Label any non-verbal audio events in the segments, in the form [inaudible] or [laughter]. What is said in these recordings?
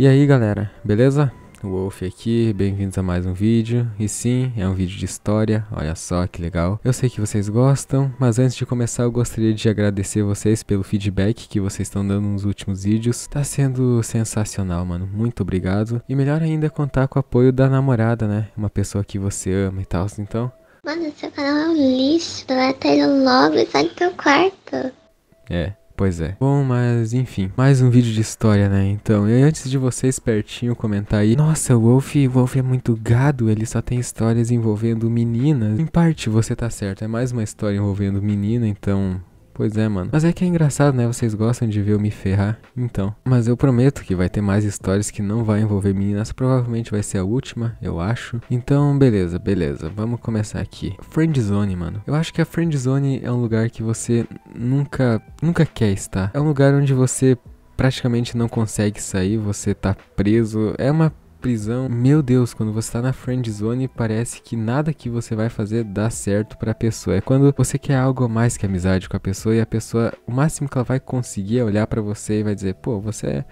E aí galera, beleza? Wolf aqui, bem-vindos a mais um vídeo, e sim, é um vídeo de história, olha só que legal. Eu sei que vocês gostam, mas antes de começar eu gostaria de agradecer vocês pelo feedback que vocês estão dando nos últimos vídeos, tá sendo sensacional, mano, muito obrigado. E melhor ainda contar com o apoio da namorada, né, uma pessoa que você ama e tal, então... Mano, seu canal é um lixo, vai tá até logo e sai do teu quarto. É, Pois é. Bom, mas enfim, mais um vídeo de história, né? Então, e antes de você espertinho comentar aí, nossa, o Wolf, Wolf é muito gado, ele só tem histórias envolvendo meninas. Em parte você tá certo, é mais uma história envolvendo menina, então Pois é, mano. Mas é que é engraçado, né? Vocês gostam de ver eu me ferrar. Então. Mas eu prometo que vai ter mais histórias que não vai envolver meninas. Provavelmente vai ser a última, eu acho. Então, beleza, beleza. Vamos começar aqui. Friendzone, mano. Eu acho que a friendzone é um lugar que você nunca, nunca quer estar. É um lugar onde você praticamente não consegue sair, você tá preso. É uma prisão. Meu Deus, quando você tá na friend zone, parece que nada que você vai fazer dá certo pra pessoa. É quando você quer algo mais que amizade com a pessoa e a pessoa, o máximo que ela vai conseguir é olhar para você e vai dizer: "Pô, você é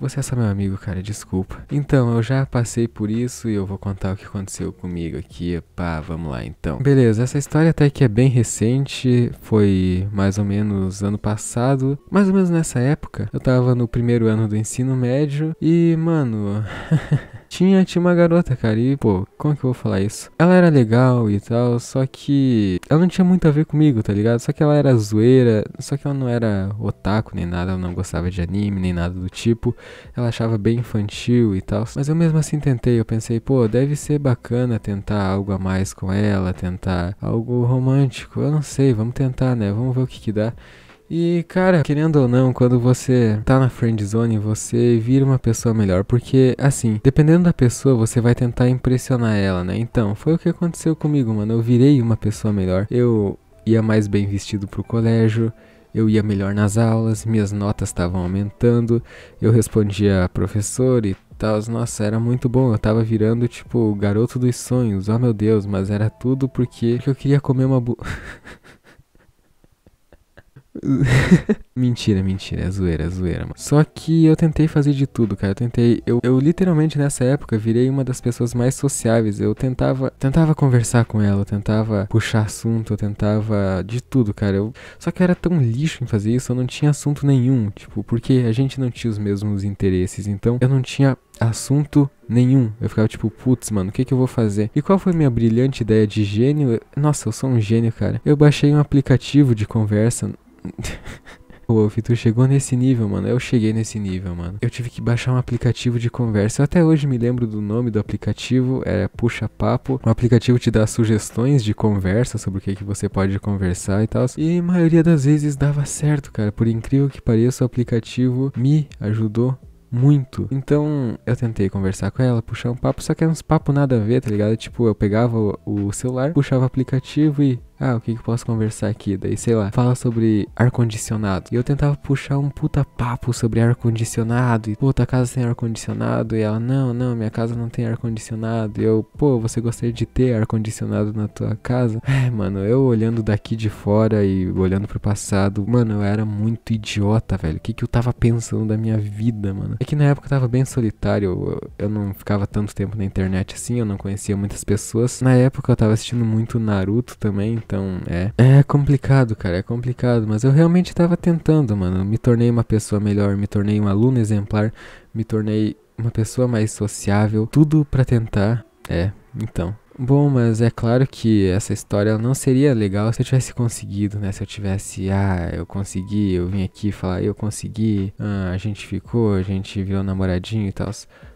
você é só meu amigo, cara, desculpa. Então, eu já passei por isso e eu vou contar o que aconteceu comigo aqui. Pá, vamos lá então. Beleza, essa história até que é bem recente, foi mais ou menos ano passado. Mais ou menos nessa época, eu tava no primeiro ano do ensino médio e, mano. [laughs] Tinha, tinha uma garota, cara, e pô, como que eu vou falar isso? Ela era legal e tal, só que ela não tinha muito a ver comigo, tá ligado? Só que ela era zoeira, só que ela não era otaku nem nada, ela não gostava de anime nem nada do tipo. Ela achava bem infantil e tal, mas eu mesmo assim tentei, eu pensei, pô, deve ser bacana tentar algo a mais com ela, tentar algo romântico, eu não sei, vamos tentar, né? Vamos ver o que que dá. E, cara, querendo ou não, quando você tá na friend zone, você vira uma pessoa melhor. Porque, assim, dependendo da pessoa, você vai tentar impressionar ela, né? Então, foi o que aconteceu comigo, mano. Eu virei uma pessoa melhor. Eu ia mais bem vestido pro colégio. Eu ia melhor nas aulas, minhas notas estavam aumentando, eu respondia a professor e tal. Nossa, era muito bom. Eu tava virando, tipo, o garoto dos sonhos. Oh meu Deus, mas era tudo porque, porque eu queria comer uma. Bu [laughs] [laughs] mentira, mentira, é zoeira, é zoeira, mano. Só que eu tentei fazer de tudo, cara. Eu tentei. Eu, eu literalmente nessa época virei uma das pessoas mais sociáveis. Eu tentava tentava conversar com ela, eu tentava puxar assunto, eu tentava de tudo, cara. Eu, só que eu era tão lixo em fazer isso, eu não tinha assunto nenhum. Tipo, porque a gente não tinha os mesmos interesses. Então eu não tinha assunto nenhum. Eu ficava tipo, putz, mano, o que, que eu vou fazer? E qual foi minha brilhante ideia de gênio? Nossa, eu sou um gênio, cara. Eu baixei um aplicativo de conversa Pô, [laughs] Vitor, chegou nesse nível, mano. Eu cheguei nesse nível, mano. Eu tive que baixar um aplicativo de conversa. Eu até hoje me lembro do nome do aplicativo, é Puxa Papo. O aplicativo te dá sugestões de conversa sobre o que, que você pode conversar e tal. E a maioria das vezes dava certo, cara. Por incrível que pareça, o aplicativo me ajudou muito. Então eu tentei conversar com ela, puxar um papo, só que era uns papo nada a ver, tá ligado? Tipo, eu pegava o celular, puxava o aplicativo e ah, o que que eu posso conversar aqui? Daí, sei lá, fala sobre ar-condicionado. E eu tentava puxar um puta papo sobre ar-condicionado. E, pô, tua casa tem ar-condicionado? E ela, não, não, minha casa não tem ar-condicionado. E eu, pô, você gostaria de ter ar-condicionado na tua casa? É, mano, eu olhando daqui de fora e olhando pro passado, mano, eu era muito idiota, velho. O que que eu tava pensando da minha vida, mano? É que na época eu tava bem solitário. Eu, eu não ficava tanto tempo na internet assim, eu não conhecia muitas pessoas. Na época eu tava assistindo muito Naruto também então, é. É complicado, cara. É complicado. Mas eu realmente tava tentando, mano. Me tornei uma pessoa melhor. Me tornei um aluno exemplar. Me tornei uma pessoa mais sociável. Tudo para tentar. É, então. Bom, mas é claro que essa história não seria legal se eu tivesse conseguido, né? Se eu tivesse, ah, eu consegui, eu vim aqui falar, eu consegui, ah, a gente ficou, a gente virou namoradinho e tal.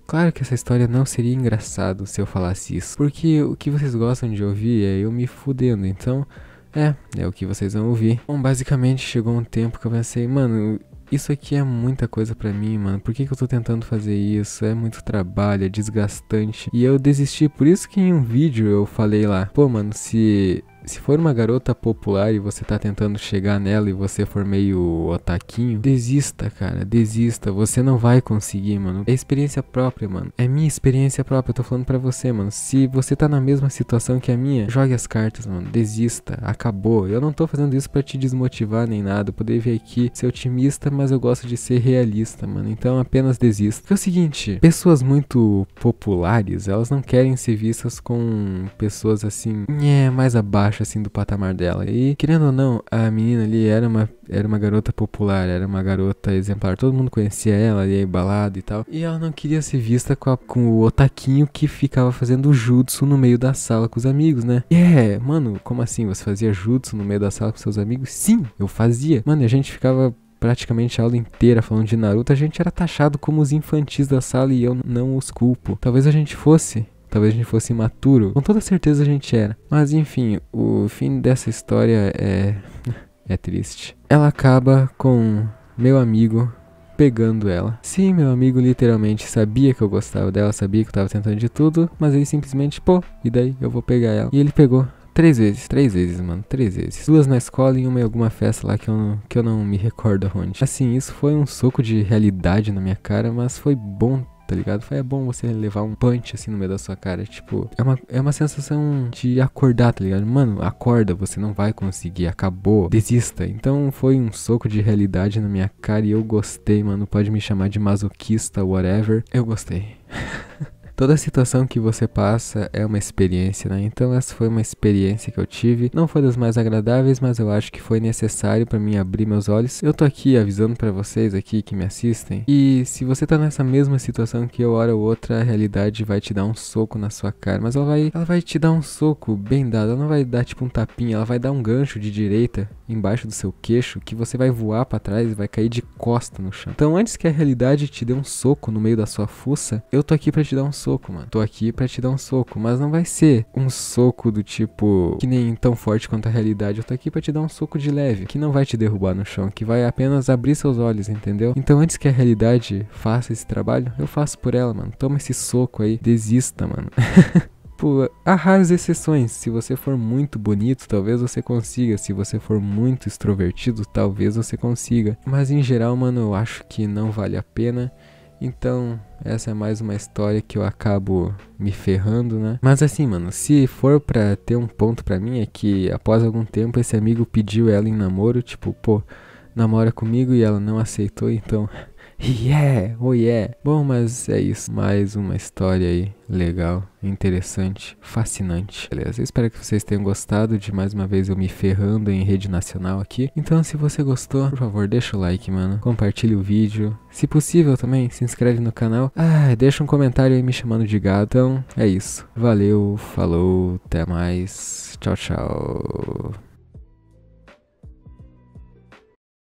Claro que essa história não seria engraçado se eu falasse isso, porque o que vocês gostam de ouvir é eu me fudendo, então é, é o que vocês vão ouvir. Bom, basicamente chegou um tempo que eu pensei, mano, isso aqui é muita coisa para mim, mano. Por que, que eu tô tentando fazer isso? É muito trabalho, é desgastante. E eu desisti, por isso que em um vídeo eu falei lá, pô, mano, se se for uma garota popular e você tá tentando chegar nela e você for meio otaquinho, desista, cara, desista. Você não vai conseguir, mano. É experiência própria, mano. É minha experiência própria, eu tô falando pra você, mano. Se você tá na mesma situação que a minha, jogue as cartas, mano. Desista, acabou. Eu não tô fazendo isso para te desmotivar nem nada. Eu poderia vir aqui ser otimista, mas eu gosto de ser realista, mano. Então apenas desista. Porque é o seguinte, pessoas muito populares, elas não querem ser vistas com pessoas assim, é mais abaixo abaixo assim do patamar dela. E querendo ou não, a menina ali era uma era uma garota popular, era uma garota exemplar, todo mundo conhecia ela, ia balada e tal. E ela não queria ser vista com, a, com o otaquinho que ficava fazendo jutsu no meio da sala com os amigos, né? E é, mano, como assim? Você fazia jutsu no meio da sala com seus amigos? Sim, eu fazia. Mano, e a gente ficava praticamente a aula inteira falando de Naruto, a gente era taxado como os infantis da sala e eu não os culpo. Talvez a gente fosse, Talvez a gente fosse imaturo. Com toda certeza a gente era. Mas enfim, o fim dessa história é. [laughs] é triste. Ela acaba com meu amigo pegando ela. Sim, meu amigo literalmente sabia que eu gostava dela, sabia que eu tava tentando de tudo, mas ele simplesmente, pô, e daí eu vou pegar ela. E ele pegou. Três vezes, três vezes, mano, três vezes. Duas na escola e uma em alguma festa lá que eu, não, que eu não me recordo aonde. Assim, isso foi um soco de realidade na minha cara, mas foi bom tá ligado? É bom você levar um punch assim no meio da sua cara. Tipo, é uma, é uma sensação de acordar, tá ligado? Mano, acorda, você não vai conseguir, acabou, desista. Então foi um soco de realidade na minha cara e eu gostei, mano. Pode me chamar de masoquista, whatever. Eu gostei. [laughs] Toda situação que você passa é uma experiência, né? Então essa foi uma experiência que eu tive. Não foi das mais agradáveis, mas eu acho que foi necessário para mim abrir meus olhos. Eu tô aqui avisando para vocês aqui que me assistem. E se você tá nessa mesma situação que eu, hora ou outra, a realidade vai te dar um soco na sua cara, mas ela vai, ela vai te dar um soco bem dado. Ela não vai dar tipo um tapinha, ela vai dar um gancho de direita embaixo do seu queixo que você vai voar para trás e vai cair de costa no chão. Então antes que a realidade te dê um soco no meio da sua fuça, eu tô aqui para te dar um soco, mano. Tô aqui pra te dar um soco. Mas não vai ser um soco do tipo que nem tão forte quanto a realidade. Eu tô aqui pra te dar um soco de leve, que não vai te derrubar no chão, que vai apenas abrir seus olhos, entendeu? Então antes que a realidade faça esse trabalho, eu faço por ela, mano. Toma esse soco aí. Desista, mano. [laughs] há raras exceções. Se você for muito bonito, talvez você consiga. Se você for muito extrovertido, talvez você consiga. Mas em geral, mano, eu acho que não vale a pena. Então, essa é mais uma história que eu acabo me ferrando, né? Mas assim, mano, se for pra ter um ponto pra mim, é que após algum tempo esse amigo pediu ela em namoro, tipo, pô, namora comigo e ela não aceitou, então Yeah, oh yeah. Bom, mas é isso. Mais uma história aí legal, interessante, fascinante. Beleza, eu espero que vocês tenham gostado de mais uma vez eu me ferrando em rede nacional aqui. Então, se você gostou, por favor, deixa o like, mano. Compartilhe o vídeo. Se possível também, se inscreve no canal. Ah, deixa um comentário aí me chamando de gato. Então, é isso. Valeu, falou, até mais. Tchau, tchau.